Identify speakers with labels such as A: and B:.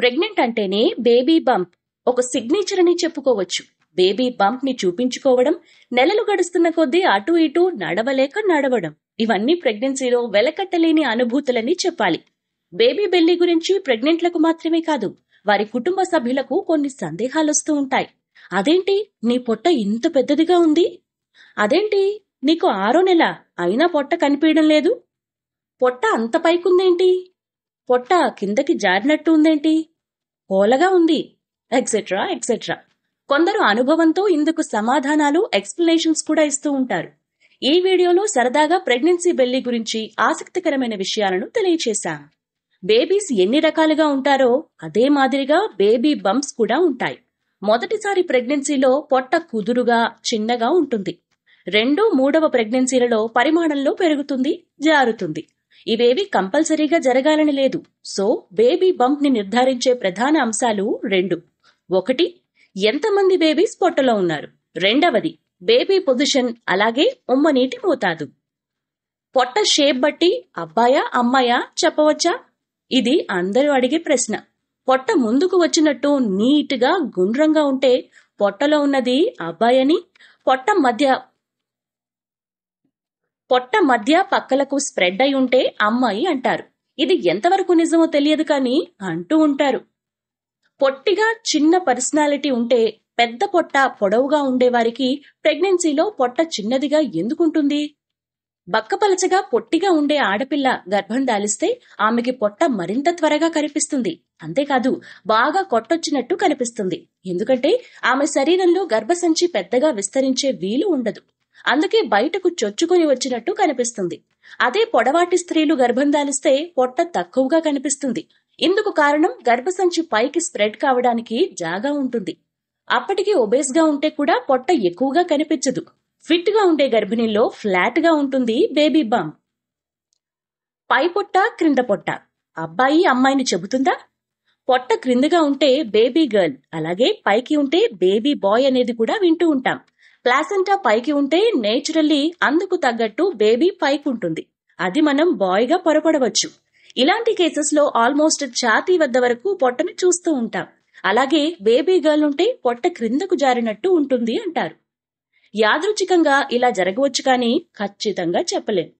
A: pregnant అంటేనే baby bump ఒక signature అని చెప్పుకోవచ్చు బేబీ బంప్ ని చూపించుకోవడం నెలలు గడుస్తున్న కొద్దీ అటు ఇటు నడవలేక నడవడం ఇవన్నీ ప్రెగ్నెన్సీలో వెలకట్టలేని అనుభూతులని చెప్పాలి బేబీ బెల్లి గురించి ప్రెగ్నెంట్లకు మాత్రమే కాదు వారి కుటుంబ సభ్యులకు కొన్ని సందేహాలు వస్తూ ఉంటాయి అదేంటి నీ పొట్ట ఇంత పెద్దదిగా ఉంది అదేంటి నీకు ఆరో నెల అయినా పొట్ట కనిపించడం లేదు పొట్ట అంత పైకుందేంటి పొట్ట కిందకి జారినట్టు ఉందేంటి పోలగా ఉంది ఎక్సెట్రా ఎక్సెట్రా కొందరు అనుభవంతో ఇందుకు సమాధానాలు ఎక్స్ప్లెనేషన్స్ కూడా ఇస్తూ ఉంటారు ఈ వీడియోలో సరదాగా ప్రెగ్నెన్సీ బెల్లి గురించి ఆసక్తికరమైన విషయాలను తెలియచేశాం బేబీస్ ఎన్ని రకాలుగా ఉంటారో అదే మాదిరిగా బేబీ బంప్స్ కూడా ఉంటాయి మొదటిసారి ప్రెగ్నెన్సీలో పొట్ట కుదురుగా చిన్నగా ఉంటుంది రెండో మూడవ ప్రెగ్నెన్సీలలో పరిమాణంలో పెరుగుతుంది జారుతుంది ఇవేవి కంపల్సరీగా జరగాలని లేదు సో బేబీ బంప్ ని నిర్ధారించే ప్రధాన అంశాలు రెండు ఒకటి ఎంతమంది బేబీస్ పొట్టలో ఉన్నారు రెండవది బేబీ పొజిషన్ అలాగే ఉమ్మనీటి మోతాదు పొట్ట షేప్ బట్టి అబ్బాయా అమ్మాయా చెప్పవచ్చా ఇది అందరూ అడిగే ప్రశ్న పొట్ట ముందుకు వచ్చినట్టు నీట్గా గుండ్రంగా ఉంటే పొట్టలో ఉన్నది అబ్బాయని పొట్ట మధ్య పొట్ట మధ్య పక్కలకు స్ప్రెడ్ అయి ఉంటే అమ్మాయి అంటారు ఇది ఎంతవరకు నిజమో తెలియదు కానీ అంటూ ఉంటారు పొట్టిగా చిన్న పర్సనాలిటీ ఉంటే పెద్ద పొట్ట పొడవుగా ఉండేవారికి ప్రెగ్నెన్సీలో పొట్ట చిన్నదిగా ఎందుకుంటుంది బక్కపలచగా పొట్టిగా ఉండే ఆడపిల్ల గర్భం దాలిస్తే ఆమెకి పొట్ట మరింత త్వరగా కనిపిస్తుంది అంతేకాదు బాగా కొట్టొచ్చినట్టు కనిపిస్తుంది ఎందుకంటే ఆమె శరీరంలో గర్భసంచి పెద్దగా విస్తరించే వీలు ఉండదు అందుకే బయటకు చొచ్చుకొని వచ్చినట్టు కనిపిస్తుంది అదే పొడవాటి స్త్రీలు గర్భం దాలిస్తే పొట్ట తక్కువగా కనిపిస్తుంది ఇందుకు కారణం గర్భసంచి పైకి స్ప్రెడ్ కావడానికి జాగా ఉంటుంది ఒబేస్ ఒబేస్గా ఉంటే కూడా పొట్ట ఎక్కువగా కనిపించదు ఫిట్గా ఉండే గర్భిణీల్లో ఫ్లాట్గా ఉంటుంది బేబీ బామ్ పై పొట్ట క్రింద పొట్ట అబ్బాయి అమ్మాయిని చెబుతుందా పొట్ట క్రిందిగా ఉంటే బేబీ గర్ల్ అలాగే పైకి ఉంటే బేబీ బాయ్ అనేది కూడా వింటూ ఉంటాం ప్లాసెంటా పైకి ఉంటే నేచురల్లీ అందుకు తగ్గట్టు బేబీ పైకి ఉంటుంది అది మనం బాయ్గా పొరపడవచ్చు ఇలాంటి కేసెస్లో ఆల్మోస్ట్ ఛాతీ వద్ద వరకు పొట్టని చూస్తూ ఉంటాం అలాగే బేబీ గర్ల్ ఉంటే పొట్ట క్రిందకు జారినట్టు ఉంటుంది అంటారు యాదృచ్ఛికంగా ఇలా జరగవచ్చు కానీ ఖచ్చితంగా చెప్పలేం